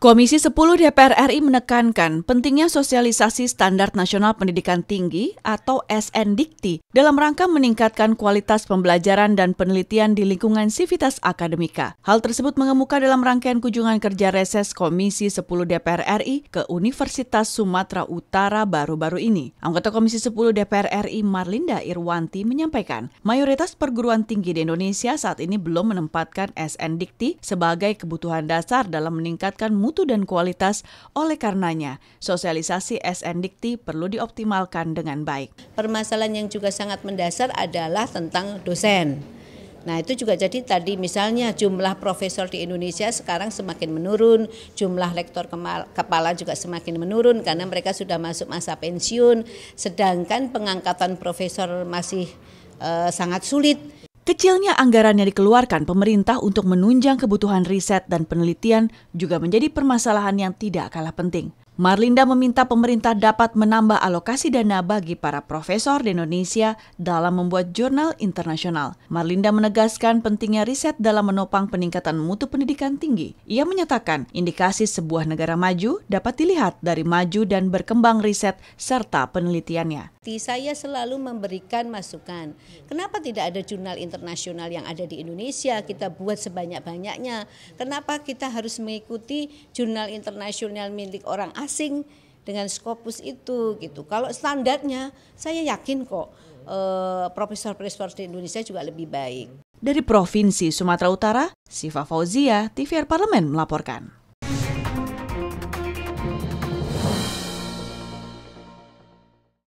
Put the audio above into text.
Komisi 10 DPR RI menekankan pentingnya sosialisasi standar nasional pendidikan tinggi atau SNDikti dalam rangka meningkatkan kualitas pembelajaran dan penelitian di lingkungan sivitas akademika. Hal tersebut mengemuka dalam rangkaian kunjungan kerja reses Komisi 10 DPR RI ke Universitas Sumatera Utara baru-baru ini. Anggota Komisi 10 DPR RI Marlinda Irwanti menyampaikan, mayoritas perguruan tinggi di Indonesia saat ini belum menempatkan SNDikti sebagai kebutuhan dasar dalam meningkatkan mutu mutu dan kualitas. Oleh karenanya, sosialisasi SN Dikti perlu dioptimalkan dengan baik. Permasalahan yang juga sangat mendasar adalah tentang dosen. Nah itu juga jadi tadi misalnya jumlah profesor di Indonesia sekarang semakin menurun, jumlah lektor kepala juga semakin menurun karena mereka sudah masuk masa pensiun, sedangkan pengangkatan profesor masih e, sangat sulit Kecilnya anggaran yang dikeluarkan pemerintah untuk menunjang kebutuhan riset dan penelitian juga menjadi permasalahan yang tidak kalah penting. Marlinda meminta pemerintah dapat menambah alokasi dana bagi para profesor di Indonesia dalam membuat jurnal internasional. Marlinda menegaskan pentingnya riset dalam menopang peningkatan mutu pendidikan tinggi. Ia menyatakan indikasi sebuah negara maju dapat dilihat dari maju dan berkembang riset serta penelitiannya. Saya selalu memberikan masukan, kenapa tidak ada jurnal internasional yang ada di Indonesia kita buat sebanyak-banyaknya? Kenapa kita harus mengikuti jurnal internasional milik orang asing? asing dengan skopus itu gitu. Kalau standarnya saya yakin kok profesor-profesor eh, di Indonesia juga lebih baik. Dari Provinsi Sumatera Utara, Siva Fauzia, TVR Parlemen melaporkan.